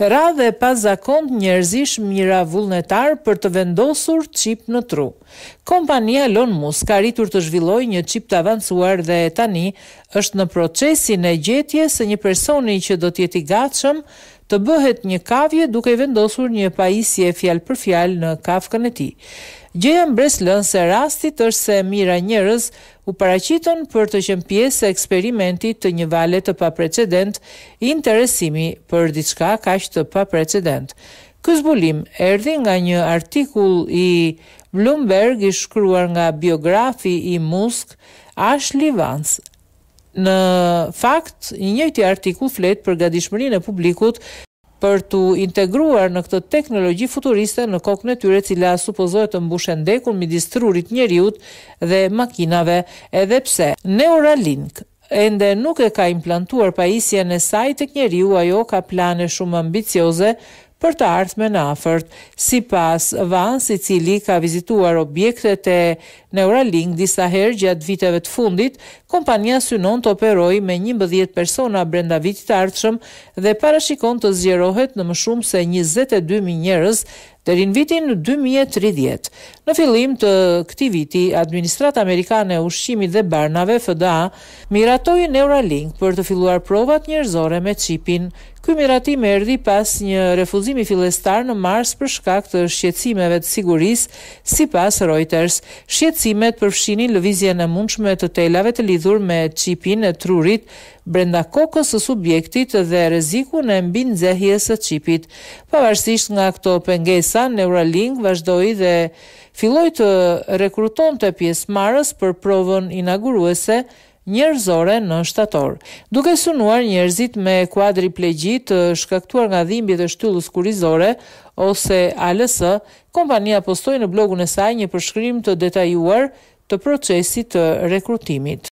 Radhe pa zakon njerëzish mira vullnetar për të vendosur qip në tru. Kompania Elon Musk ka rritur të zhvilloj një qip të avancuar dhe tani është në procesin e gjetje se një personi që do tjeti gatshëm të bëhet një kavje duke vendosur një pajisje fjalë për fjalë në kafkën e tij. Gjëja mbres lënë se rastit është se mira njerëz u paraqiten për të qenë pjesë e eksperimentit të një vale të pa precedent, interesimi për diçka kaq të pa precedent. Ky zbulim erdhi nga një artikull i Bloomberg i shkruar nga biografi i Musk, Ashley Vance. Në fakt, i njëjti artikull flet për gatishmërinë e publikut për të integruar në këtë teknologji futuriste në kokën e tyre cila supozohet të mbushë ndekun midis trurit njeriu dhe makinave, edhe pse Neuralink ende nuk e ka implantuar pajisjen e saj tek njeriu, ajo ka plane shumë ambicioze për të ardhme në afërt. Si pas i cili ka vizituar objektet e Neuralink disa herë gjatë viteve të fundit, kompania synon të operoj me 11 persona brenda vitit ardhshëm dhe parashikon të zgjerohet në më shumë se 22.000 njerëz Dërin vitin 2030, në fillim të këti viti, Administrat Amerikane e Ushqimit dhe Barnave FDA miratoi Neuralink për të filluar provat njerëzore me qipin. Ky miratim erdi pas një refuzimi filestar në mars për shkak të shqecimeve të siguris, si pas Reuters. Shqecimet përfshini lëvizje në mundshme të telave të lidhur me qipin e trurit, brenda kokës së subjektit dhe reziku në mbinë nxehjes së çipit. Pavarësisht nga këto pengesë ndërsa Neuralink vazhdoi dhe filloi të rekrutonte pjesëmarrës për provën inauguruese njerëzore në shtator. Duke sunuar njerëzit me kuadri plegjit të shkaktuar nga dhimbjet e shtyllës kurizore ose ALS, kompania postoi në blogun e saj një përshkrim të detajuar të procesit të rekrutimit.